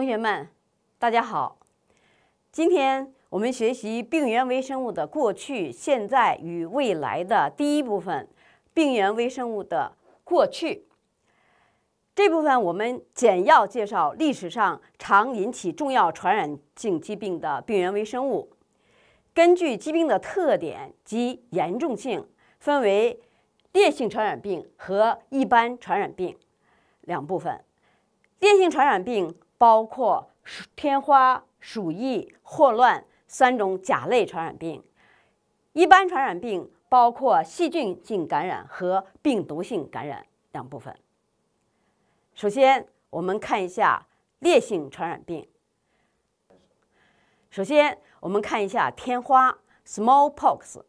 同学们，大家好！今天我们学习病原微生物的过去、现在与未来的第一部分——病原微生物的过去。这部分我们简要介绍历史上常引起重要传染性疾病的病原微生物，根据疾病的特点及严重性，分为烈性传染病和一般传染病两部分。烈性传染病。包括天花、鼠疫、霍乱三种甲类传染病。一般传染病包括细菌性感染和病毒性感染两部分。首先，我们看一下烈性传染病。首先，我们看一下天花 （smallpox）。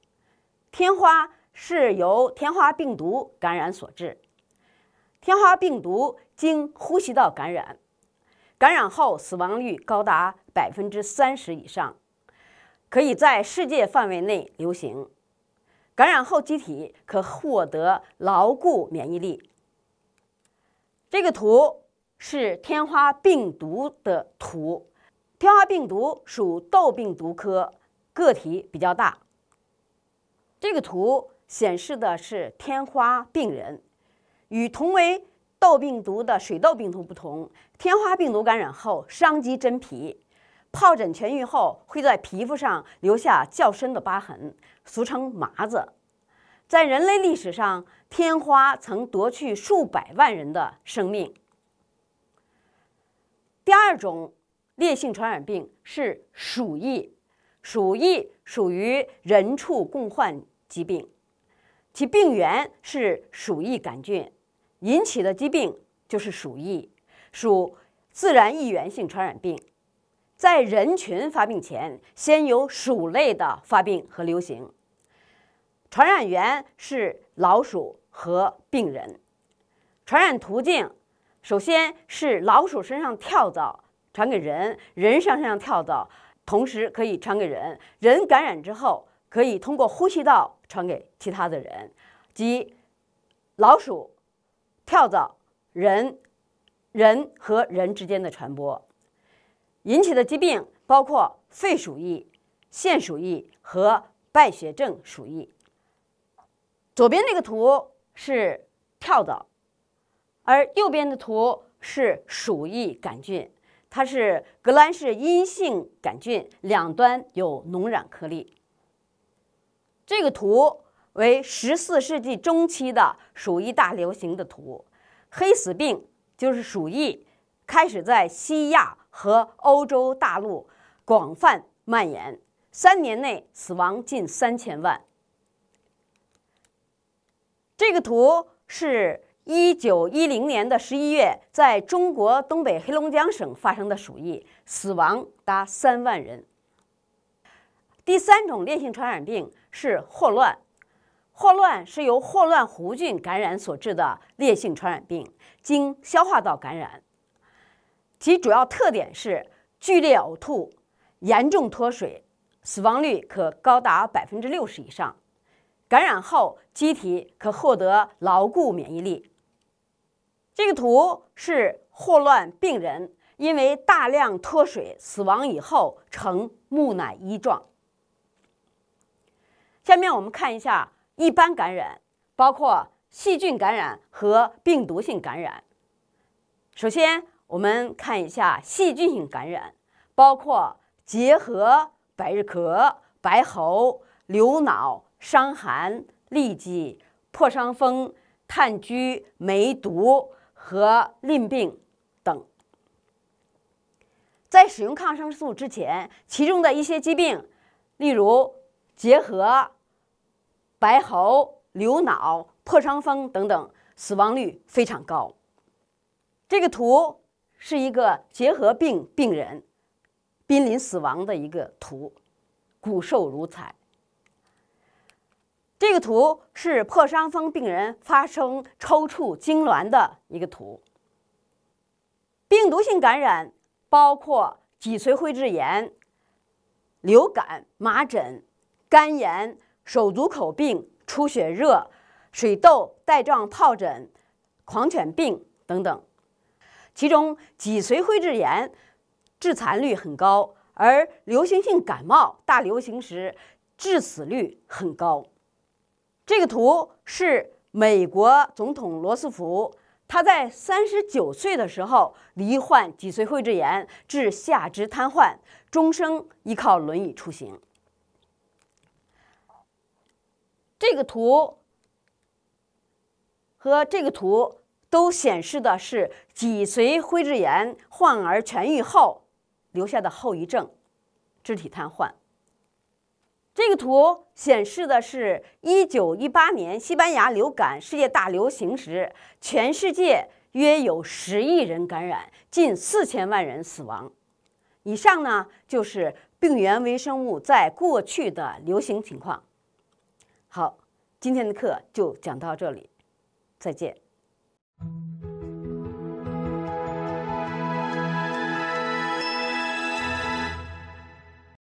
天花是由天花病毒感染所致。天花病毒经呼吸道感染。感染后死亡率高达百分之三十以上，可以在世界范围内流行。感染后机体可获得牢固免疫力。这个图是天花病毒的图，天花病毒属痘病毒科，个体比较大。这个图显示的是天花病人，与同为。痘病毒的水痘病毒不同，天花病毒感染后伤及真皮，疱疹痊愈后会在皮肤上留下较深的疤痕，俗称麻子。在人类历史上，天花曾夺去数百万人的生命。第二种烈性传染病是鼠疫，鼠疫属于人畜共患疾病，其病源是鼠疫杆菌。引起的疾病就是鼠疫，属自然疫源性传染病，在人群发病前，先有鼠类的发病和流行。传染源是老鼠和病人，传染途径首先是老鼠身上跳蚤传给人，人身上跳蚤同时可以传给人，人感染之后可以通过呼吸道传给其他的人，即老鼠。跳蚤，人，人和人之间的传播引起的疾病包括肺鼠疫、腺鼠疫和败血症鼠疫。左边这个图是跳蚤，而右边的图是鼠疫杆菌，它是革兰氏阴性杆菌，两端有脓染颗粒。这个图。为十四世纪中期的鼠疫大流行的图，黑死病就是鼠疫开始在西亚和欧洲大陆广泛蔓延，三年内死亡近三千万。这个图是一九一零年的十一月在中国东北黑龙江省发生的鼠疫，死亡达三万人。第三种烈性传染病是霍乱。霍乱是由霍乱弧菌感染所致的烈性传染病，经消化道感染。其主要特点是剧烈呕吐、严重脱水，死亡率可高达百分之六十以上。感染后机体可获得牢固免疫力。这个图是霍乱病人因为大量脱水死亡以后呈木乃伊状。下面我们看一下。一般感染包括细菌感染和病毒性感染。首先，我们看一下细菌性感染，包括结核、百日咳、白喉、流脑、伤寒、痢疾、破伤风、炭疽、梅毒和淋病等。在使用抗生素之前，其中的一些疾病，例如结核。白喉、流脑、破伤风等等，死亡率非常高。这个图是一个结核病病人濒临死亡的一个图，骨瘦如柴。这个图是破伤风病人发生抽搐痉挛的一个图。病毒性感染包括脊髓灰质炎、流感、麻疹、肝炎。手足口病、出血热、水痘、带状疱疹、狂犬病等等，其中脊髓灰质炎致残率很高，而流行性感冒大流行时致死率很高。这个图是美国总统罗斯福，他在三十九岁的时候罹患脊髓灰质炎，致下肢瘫痪，终生依靠轮椅出行。这个图和这个图都显示的是脊髓灰质炎患儿痊愈后留下的后遗症——肢体瘫痪。这个图显示的是1918年西班牙流感世界大流行时，全世界约有十亿人感染，近四千万人死亡。以上呢，就是病原微生物在过去的流行情况。好，今天的课就讲到这里，再见。